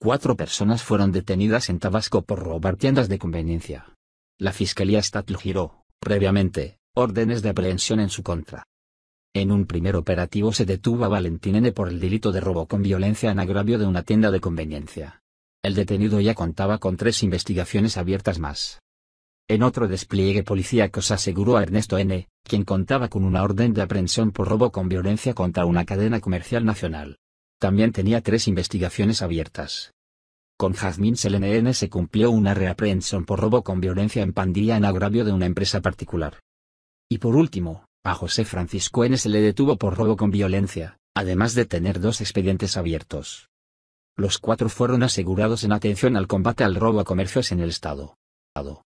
Cuatro personas fueron detenidas en Tabasco por robar tiendas de conveniencia. La Fiscalía Estatal giró, previamente, órdenes de aprehensión en su contra. En un primer operativo se detuvo a Valentín N. por el delito de robo con violencia en agravio de una tienda de conveniencia. El detenido ya contaba con tres investigaciones abiertas más. En otro despliegue policíaco se aseguró a Ernesto N., quien contaba con una orden de aprehensión por robo con violencia contra una cadena comercial nacional. También tenía tres investigaciones abiertas. Con Jazmín Selene se cumplió una reaprehensión por robo con violencia en pandilla en agravio de una empresa particular. Y por último, a José Francisco N. se le detuvo por robo con violencia, además de tener dos expedientes abiertos. Los cuatro fueron asegurados en atención al combate al robo a comercios en el Estado.